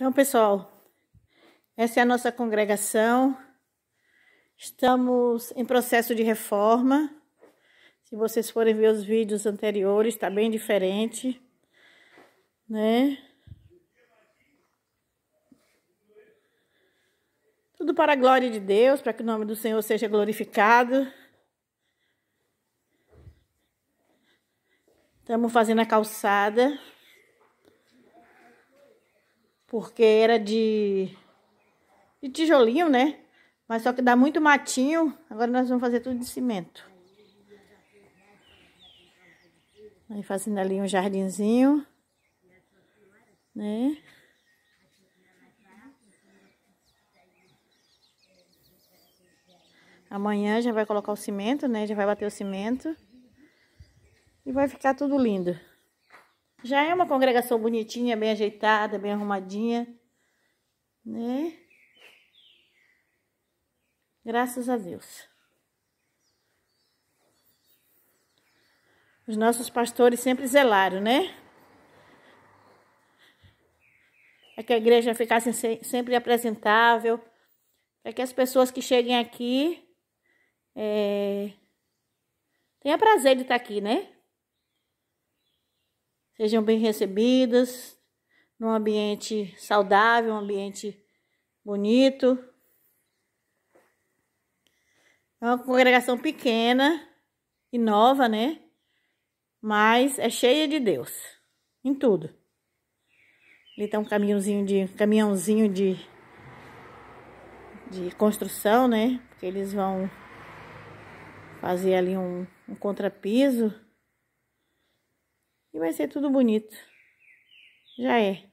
Então, pessoal, essa é a nossa congregação. Estamos em processo de reforma. Se vocês forem ver os vídeos anteriores, está bem diferente, né? Tudo para a glória de Deus, para que o nome do Senhor seja glorificado. Estamos fazendo a calçada porque era de, de tijolinho, né? Mas só que dá muito matinho. Agora nós vamos fazer tudo de cimento. Aí fazendo ali um jardinzinho, né? Amanhã já vai colocar o cimento, né? Já vai bater o cimento. E vai ficar tudo lindo. Já é uma congregação bonitinha, bem ajeitada, bem arrumadinha, né? Graças a Deus. Os nossos pastores sempre zelaram, né? Para é que a igreja ficasse sempre apresentável, para é que as pessoas que cheguem aqui é, tenham prazer de estar aqui, né? sejam bem recebidas num ambiente saudável, um ambiente bonito. É uma congregação pequena e nova, né? Mas é cheia de Deus em tudo. Ali tá um caminhãozinho de caminhãozinho de de construção, né? Porque eles vão fazer ali um, um contrapiso. E vai ser tudo bonito. Já é.